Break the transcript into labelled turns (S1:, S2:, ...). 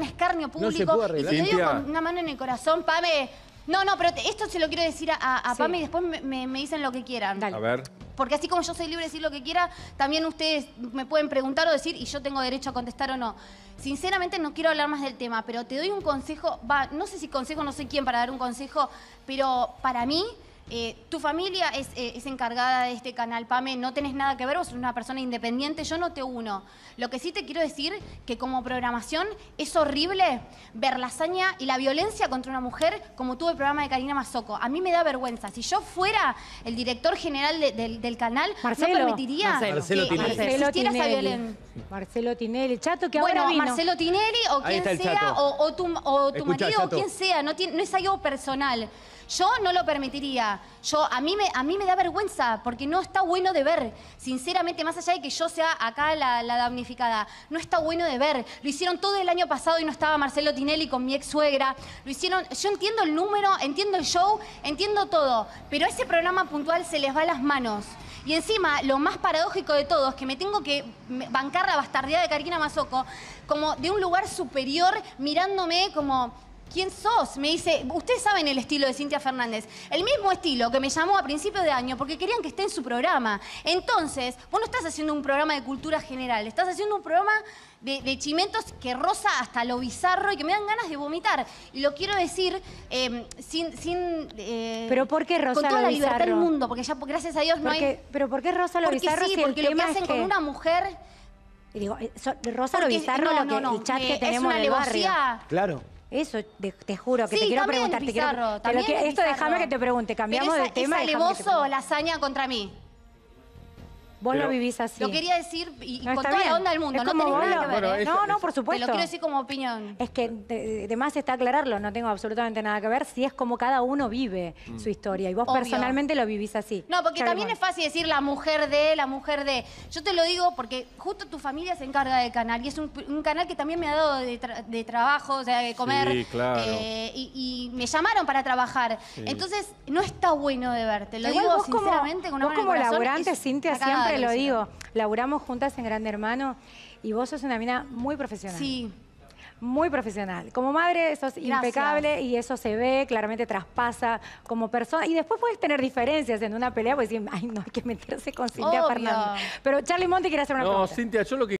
S1: un escarnio público. No te digo una mano en el corazón, Pame. No, no, pero esto se lo quiero decir a, Pame y después me, dicen lo que quieran. A ver. Porque así como yo soy libre de decir lo que quiera, también ustedes me pueden preguntar o decir y yo tengo derecho a contestar o no. Sinceramente no quiero hablar más del tema, pero te doy un consejo, va, no sé si consejo, no sé quién para dar un consejo, pero para mí eh, tu familia eh, es, encargada de este canal, Pame, no tenés nada que ver, vos sos una persona independiente, yo no te uno. Lo que sí te quiero decir que como programación es horrible ver la hazaña y la violencia contra una mujer como tuvo el programa de Karina Mazoco. A mí me da vergüenza. Si yo fuera el director general del canal, no permitiría Marcelo. que, violencia. Marcelo Tinelli, Chato, que ahora Bueno, Marcelo Tinelli o quien sea, o, tu, marido o quien sea, no es algo personal. Yo no lo permitiría. Yo, a, mí me, a mí me da vergüenza porque no está bueno de ver. Sinceramente, más allá de que yo sea acá la, damnificada, no está bueno de ver. Lo hicieron todo el año pasado y no estaba Marcelo Tinelli con mi ex suegra. Lo hicieron, yo entiendo el número, entiendo el show, entiendo todo, pero a ese programa puntual se les va a las manos. Y encima, lo más paradójico de todo es que me tengo que bancar la bastardía de Karina Mazoco como de un lugar superior mirándome como ¿Quién sos? Me dice, ustedes saben el estilo de Cintia Fernández. El mismo estilo que me llamó a principio de año porque querían que esté en su programa. Entonces, vos no estás haciendo un programa de cultura general, estás haciendo un programa de, chimentos que rosa hasta lo bizarro y que me dan ganas de vomitar. lo quiero decir em, sin... sin eh, ¿Pero por qué roza Con toda la libertad del mundo, porque ya, gracias a Dios no hay... ¿Pero por qué rosa lo porque bizarro sí, porque lo que hacen con una mujer... Y digo, eh, Rosa lo bizarro lo que, no, eh, tenemos una en
S2: Claro. Eso te, juro que te quiero preguntar. te quiero, que, esto déjame que te pregunte. Cambiamos de tema. Es alevoso la
S1: lasaña contra mí. Vos lo vivís así. Lo quería decir y, con toda la onda del mundo. no, nada que ver, ¿eh? no, no, por supuesto. Te lo quiero decir como opinión. Es
S2: que además, está aclararlo, no tengo absolutamente nada que ver. Si es como cada uno vive mm. su historia y vos personalmente lo vivís así. No, porque también es
S1: fácil decir la mujer de, la mujer de. Yo te lo digo porque justo tu familia se encarga del canal y es un, canal que también me ha dado de, trabajo, o sea, de comer. Sí, claro. Eh, y, me llamaron para trabajar. Entonces, no está bueno de verte. Lo digo sinceramente como, con una vos como laburante, Cintia, te lo digo,
S2: laburamos juntas en Grande Hermano y vos sos una mina muy profesional. Sí. Muy profesional. Como madre sos impecable y eso se ve, claramente traspasa como persona. Y después puedes tener diferencias en una pelea, pues decir ay, no hay que meterse con Cintia Fernández. Pero Charlie Monte quiere hacer una cosa. No, Cintia, yo lo que